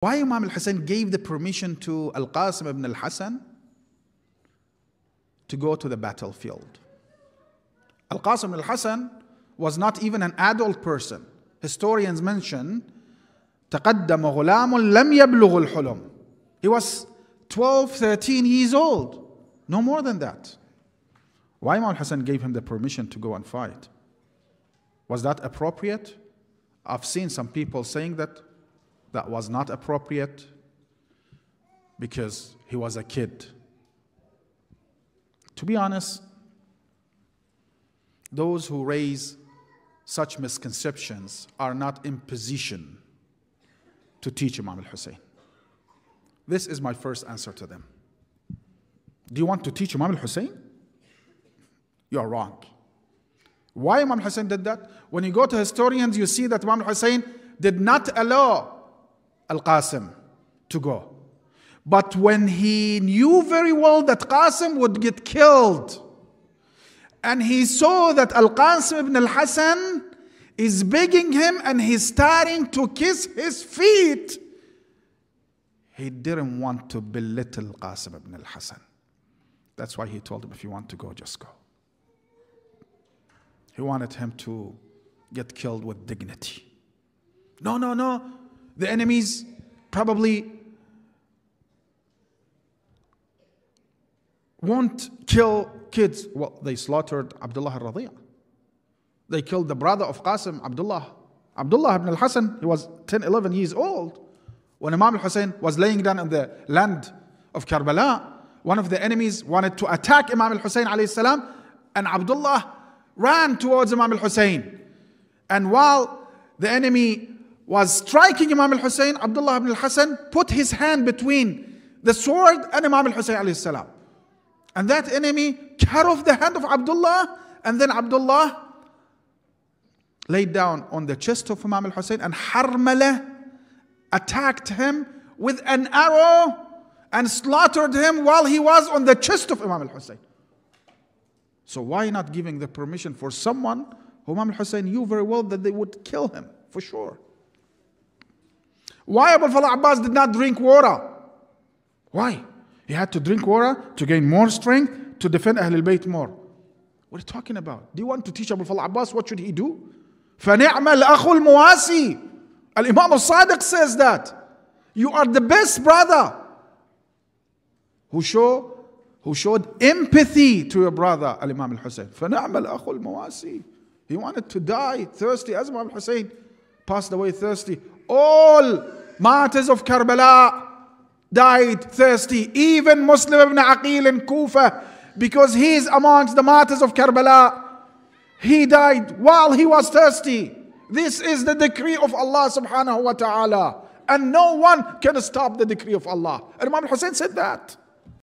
Why Imam al-Hassan gave the permission to Al-Qasim ibn al-Hassan to go to the battlefield. Al-Qasim al-Hassan was not even an adult person. Historians mention تقدم غلام لم يبلغ الحلم. He was 12, 13 years old. No more than that. Why Imam Al Hassan gave him the permission to go and fight? Was that appropriate? I've seen some people saying that that was not appropriate because he was a kid. To be honest, those who raise such misconceptions are not in position to teach Imam al Hussein. This is my first answer to them. Do you want to teach Imam al Hussein? You're wrong. Why Imam Hussein did that? When you go to historians, you see that Imam Hussein did not allow Al Qasim to go. But when he knew very well that Qasim would get killed, and he saw that Al Qasim ibn al Hassan is begging him and he's starting to kiss his feet, he didn't want to belittle Qasim ibn al Hassan. That's why he told him, if you want to go, just go. He wanted him to get killed with dignity. No, no, no. The enemies probably won't kill kids. Well, they slaughtered Abdullah al Radi'a. They killed the brother of Qasim, Abdullah. Abdullah ibn al Hassan, he was 10, 11 years old. When Imam al Hussein was laying down in the land of Karbala, one of the enemies wanted to attack Imam al Hussein, and Abdullah ran towards Imam al Hussein. And while the enemy was striking Imam al-Hussein, Abdullah ibn al Hassan put his hand between the sword and Imam al-Hussein alayhi salam. And that enemy cut off the hand of Abdullah and then Abdullah laid down on the chest of Imam al-Hussein and Harmala attacked him with an arrow and slaughtered him while he was on the chest of Imam al-Hussein. So why not giving the permission for someone, Imam al-Hussein knew very well that they would kill him for sure. Why Abu Fala Abbas did not drink water? Why? He had to drink water to gain more strength to defend Ahlul Bayt more. What are you talking about? Do you want to teach Abu Fala Abbas? What should he do? فَنِعْمَ الْأَخُ الْمُوَاسِي Al-Imam al-Sadiq says that. You are the best brother who show who showed empathy to your brother Al-Imam al-Hussein. فَنِعْمَ الْأَخُ الْمُوَاسِي He wanted to die thirsty as Imam al-Hussein passed away thirsty. All martyrs of Karbala died thirsty. Even Muslim ibn Aqil in Kufa, because he is amongst the martyrs of Karbala, he died while he was thirsty. This is the decree of Allah subhanahu wa ta'ala. And no one can stop the decree of Allah. And Imam Hussein said that.